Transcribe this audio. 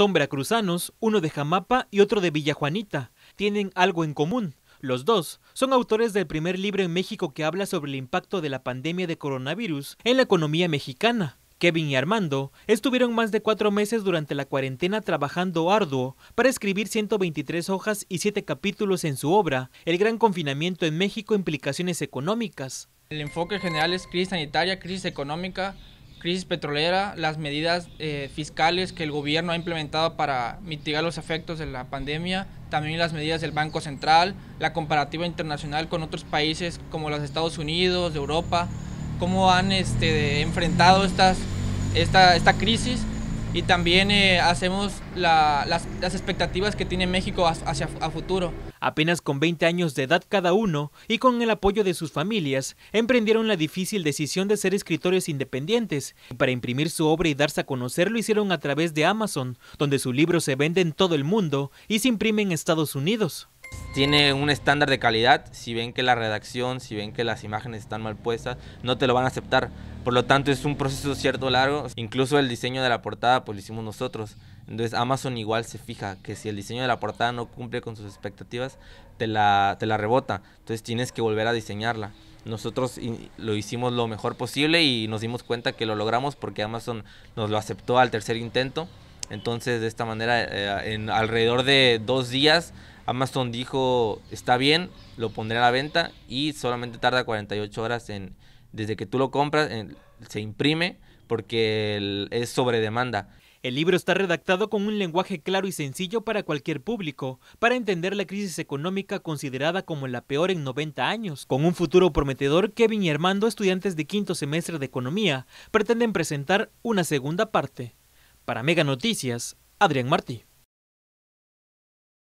Son veracruzanos, uno de Jamapa y otro de Villajuanita. Tienen algo en común. Los dos son autores del primer libro en México que habla sobre el impacto de la pandemia de coronavirus en la economía mexicana. Kevin y Armando estuvieron más de cuatro meses durante la cuarentena trabajando arduo para escribir 123 hojas y siete capítulos en su obra El gran confinamiento en México, implicaciones económicas. El enfoque general es crisis sanitaria, crisis económica, crisis petrolera, las medidas eh, fiscales que el gobierno ha implementado para mitigar los efectos de la pandemia, también las medidas del Banco Central, la comparativa internacional con otros países como los Estados Unidos, Europa, cómo han este, enfrentado estas, esta, esta crisis y también eh, hacemos las, expectativas que tiene México hacia a futuro. Apenas con 20 años de edad cada uno y con el apoyo de sus familias, emprendieron la difícil decisión de ser escritores independientes. Para imprimir su obra y darse a conocer lo hicieron a través de Amazon, donde su libro se vende en todo el mundo y se imprime en Estados Unidos tiene un estándar de calidad. Si ven que la redacción, si ven que las imágenes están mal puestas, no te lo van a aceptar. Por lo tanto, es un proceso cierto largo. Incluso el diseño de la portada, pues lo hicimos nosotros. Entonces, Amazon igual se fija que si el diseño de la portada no cumple con sus expectativas, te la, rebota. Entonces, tienes que volver a diseñarla. Nosotros lo hicimos lo mejor posible y nos dimos cuenta que lo logramos porque Amazon nos lo aceptó al tercer intento. Entonces, de esta manera, eh, en alrededor de dos días Amazon dijo, está bien, lo pondré a la venta y solamente tarda 48 horas en, desde que tú lo compras, se imprime porque es sobre demanda. El libro está redactado con un lenguaje claro y sencillo para cualquier público, para entender la crisis económica considerada como la peor en 90 años. Con un futuro prometedor, Kevin y Armando, estudiantes de quinto semestre de Economía, pretenden presentar una segunda parte. Para Mega Noticias, Adrián Martí.